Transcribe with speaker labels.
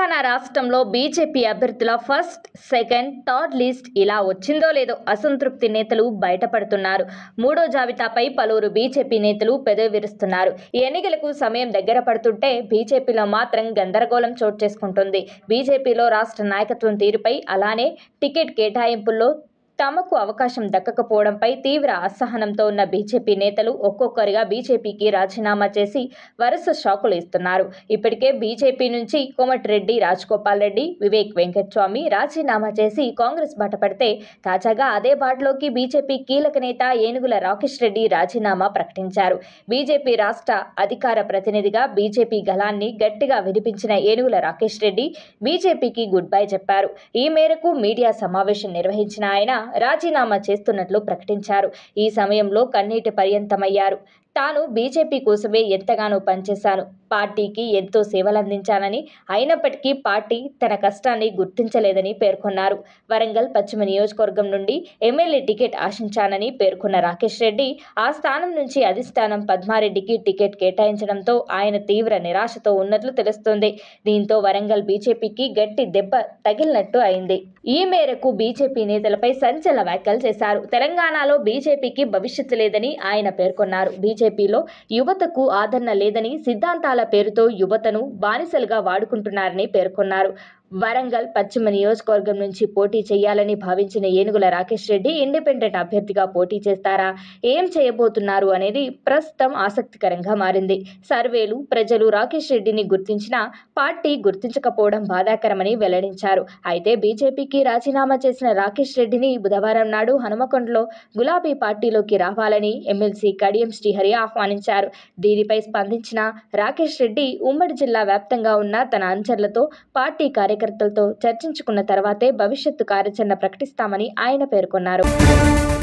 Speaker 1: తెలంగాణ రాష్ట్రంలో బీజేపీ అభ్యర్థుల first second third list ఇలా వచ్చిందో లేదో అసంతృప్తి నేతలు బయటపడుతున్నారు మూడో జాబితాపై పలువురు బీజేపీ నేతలు పెదవిరుస్తున్నారు ఎన్నికలకు సమయం దగ్గర పడుతుంటే బీజేపీలో మాత్రం గందరగోళం చోటు చేసుకుంటుంది బీజేపీలో రాష్ట్ర నాయకత్వం తీరుపై అలానే టికెట్ కేటాయింపుల్లో తమకు అవకాశం దక్కకపోవడంపై తీవ్ర అసహనంతో ఉన్న బీజేపీ నేతలు ఒక్కొక్కరిగా బీజేపీకి రాజీనామా చేసి వరుస షాకులు ఇస్తున్నారు ఇప్పటికే బీజేపీ నుంచి కోమటిరెడ్డి రాజగోపాల్ రెడ్డి వివేక్ వెంకటస్వామి రాజీనామా చేసి కాంగ్రెస్ బాట పడితే తాజాగా అదే బాటలోకి బీజేపీ కీలక నేత ఏనుగుల రాకేష్ రెడ్డి రాజీనామా ప్రకటించారు బీజేపీ రాష్ట్ర అధికార ప్రతినిధిగా బీజేపీ గలాన్ని గట్టిగా వినిపించిన ఏనుగుల రాకేష్ రెడ్డి బీజేపీకి గుడ్ బై చెప్పారు ఈ మేరకు మీడియా సమావేశం నిర్వహించిన ఆయన రాజీనామా చేస్తున్నట్లు ప్రకటించారు ఈ సమయంలో కన్నీటి పర్యంతమయ్యారు తాను బీజేపీ కోసమే ఎంతగానో పనిచేశాను పార్టీకి ఎంతో సేవలందించానని అయినప్పటికీ పార్టీ తన కష్టాన్ని గుర్తించలేదని పేర్కొన్నారు వరంగల్ పశ్చిమ నియోజకవర్గం నుండి ఎమ్మెల్యే టికెట్ ఆశించానని పేర్కొన్న రాకేష్ రెడ్డి ఆ స్థానం నుంచి అధిష్టానం పద్మారెడ్డికి టికెట్ కేటాయించడంతో ఆయన తీవ్ర నిరాశతో ఉన్నట్లు తెలుస్తోంది దీంతో వరంగల్ బీజేపీకి గట్టి దెబ్బ తగిలినట్టు అయింది ఈ మేరకు బీజేపీ నేతలపై సంచలన వ్యాఖ్యలు చేశారు తెలంగాణలో బీజేపీకి భవిష్యత్తు లేదని ఆయన పేర్కొన్నారు బీజేపీలో యువతకు ఆదరణ లేదని సిద్ధాంతాల పేరుతో యువతను బానిసలుగా వాడుకుంటున్నారని పేర్కొన్నారు వరంగల్ పశ్చిమ నియోజకవర్గం నుంచి పోటీ చేయాలని భావించిన ఏనుగుల రాకేష్ రెడ్డి ఇండిపెండెంట్ అభ్యర్థిగా పోటీ చేస్తారా ఏం చేయబోతున్నారు అనేది ప్రస్తుతం ఆసక్తికరంగా మారింది సర్వేలు ప్రజలు రాకేష్ రెడ్డిని గుర్తించినా పార్టీ గుర్తించకపోవడం బాధాకరమని వెల్లడించారు అయితే బీజేపీకి రాజీనామా చేసిన రాకేష్ రెడ్డిని బుధవారం నాడు హనుమకొండలో గులాబీ పార్టీలోకి రావాలని ఎమ్మెల్సీ కడియం శ్రీహరి ఆహ్వానించారు దీనిపై స్పందించిన రాకేష్ రెడ్డి ఉమ్మడి జిల్లా వ్యాప్తంగా ఉన్న తన అనుచరులతో పార్టీ కార్యక్రమ కార్యకర్తలతో చర్చించుకున్న తర్వాతే భవిష్యత్తు కార్యాచరణ ప్రకటిస్తామని ఆయన పేర్కొన్నారు